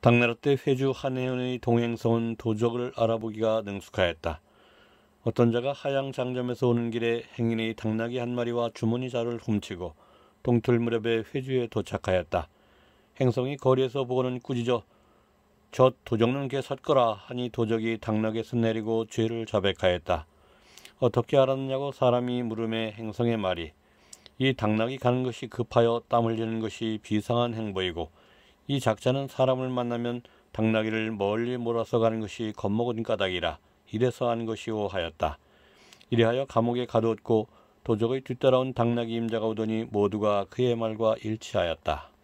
당나라 때 회주 한해운의 동행서온 도적을 알아보기가 능숙하였다. 어떤 자가 하양 장점에서 오는 길에 행인의 당나귀 한 마리와 주머니 자를 훔치고 동틀 무렵에 회주에 도착하였다. 행성이 거리에서 보고는 꾸짖어 저 도적는 개 섰거라 하니 도적이 당나귀에서 내리고 죄를 자백하였다. 어떻게 알았느냐고 사람이 물음에 행성의 말이 이 당나귀 가는 것이 급하여 땀 흘리는 것이 비상한 행보이고 이 작자는 사람을 만나면 당나귀를 멀리 몰아서 가는 것이 겁먹은 까닭이라 이래서 한 것이오 하였다. 이래하여 감옥에 가두었고 도적의 뒤따라온 당나귀 임자가 오더니 모두가 그의 말과 일치하였다.